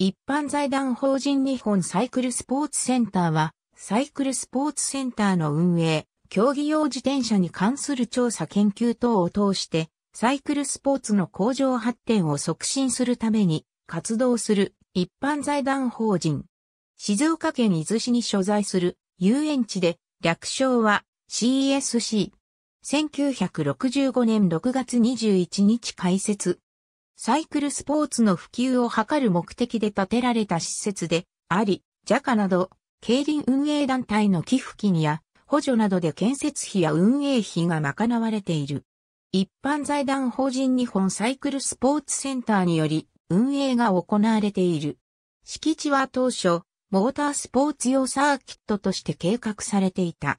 一般財団法人日本サイクルスポーツセンターは、サイクルスポーツセンターの運営、競技用自転車に関する調査研究等を通して、サイクルスポーツの向上発展を促進するために活動する一般財団法人。静岡県伊豆市に所在する遊園地で、略称は CSC。1965年6月21日開設、サイクルスポーツの普及を図る目的で建てられた施設であり、ジャカなど、競輪運営団体の寄付金や補助などで建設費や運営費が賄われている。一般財団法人日本サイクルスポーツセンターにより運営が行われている。敷地は当初、モータースポーツ用サーキットとして計画されていた。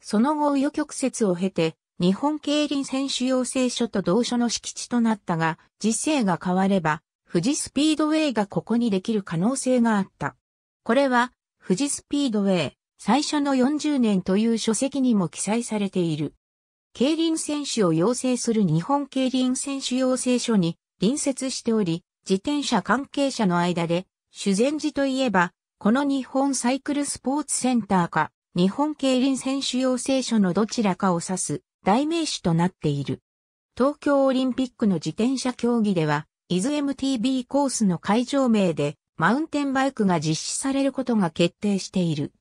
その後、右曲折を経て、日本競輪選手養成所と同所の敷地となったが、時勢が変われば、富士スピードウェイがここにできる可能性があった。これは、富士スピードウェイ、最初の40年という書籍にも記載されている。競輪選手を養成する日本競輪選手養成所に隣接しており、自転車関係者の間で、修善寺といえば、この日本サイクルスポーツセンターか、日本競輪選手養成所のどちらかを指す代名詞となっている。東京オリンピックの自転車競技では、伊豆 MTB コースの会場名で、マウンテンバイクが実施されることが決定している。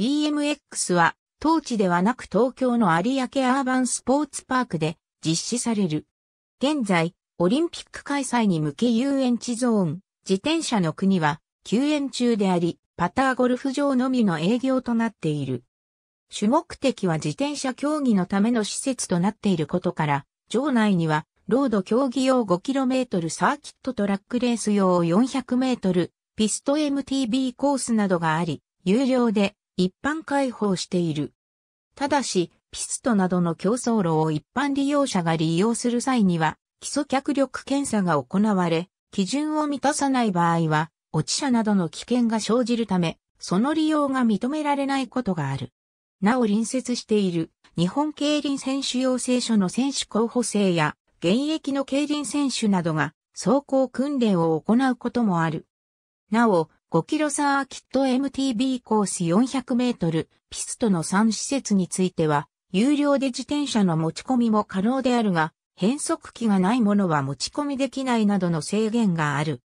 BMX は、当地ではなく東京の有明アーバンスポーツパークで実施される。現在、オリンピック開催に向け遊園地ゾーン、自転車の国は休園中であり、パターゴルフ場のみの営業となっている。主目的は自転車競技のための施設となっていることから、場内には、ロード競技用 5km サーキットトラックレース用 400m、ピスト MTB コースなどがあり、有料で一般開放している。ただし、ピストなどの競争路を一般利用者が利用する際には、基礎脚力検査が行われ、基準を満たさない場合は、落ち車などの危険が生じるため、その利用が認められないことがある。なお隣接している日本競輪選手養成所の選手候補生や現役の競輪選手などが走行訓練を行うこともある。なお、5キロサーキット MTB コース400メートルピストの3施設については、有料で自転車の持ち込みも可能であるが、変速機がないものは持ち込みできないなどの制限がある。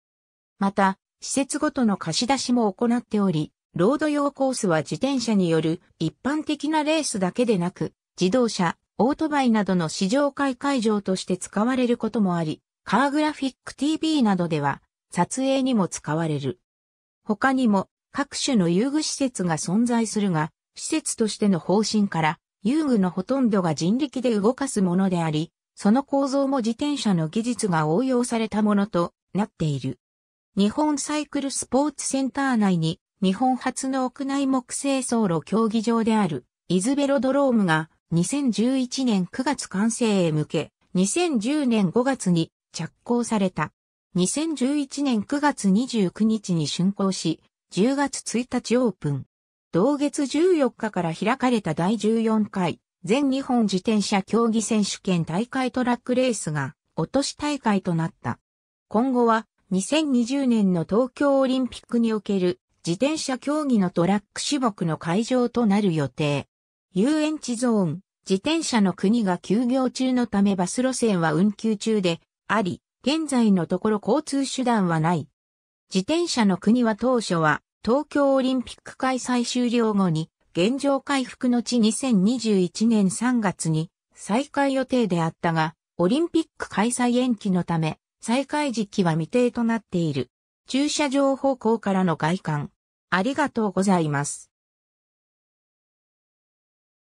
また、施設ごとの貸し出しも行っており、ロード用コースは自転車による一般的なレースだけでなく、自動車、オートバイなどの市場会会場として使われることもあり、カーグラフィック TV などでは撮影にも使われる。他にも各種の遊具施設が存在するが、施設としての方針から遊具のほとんどが人力で動かすものであり、その構造も自転車の技術が応用されたものとなっている。日本サイクルスポーツセンター内に日本初の屋内木製走路競技場である、イズベロドロームが2011年9月完成へ向け、2010年5月に着工された。2011年9月29日に竣工し、10月1日オープン。同月14日から開かれた第14回全日本自転車競技選手権大会トラックレースが落とし大会となった。今後は2020年の東京オリンピックにおける自転車競技のトラック種目の会場となる予定。遊園地ゾーン、自転車の国が休業中のためバス路線は運休中であり、現在のところ交通手段はない。自転車の国は当初は東京オリンピック開催終了後に現状回復の地2021年3月に再開予定であったが、オリンピック開催延期のため再開時期は未定となっている。駐車場方向からの外観。ありがとうございます。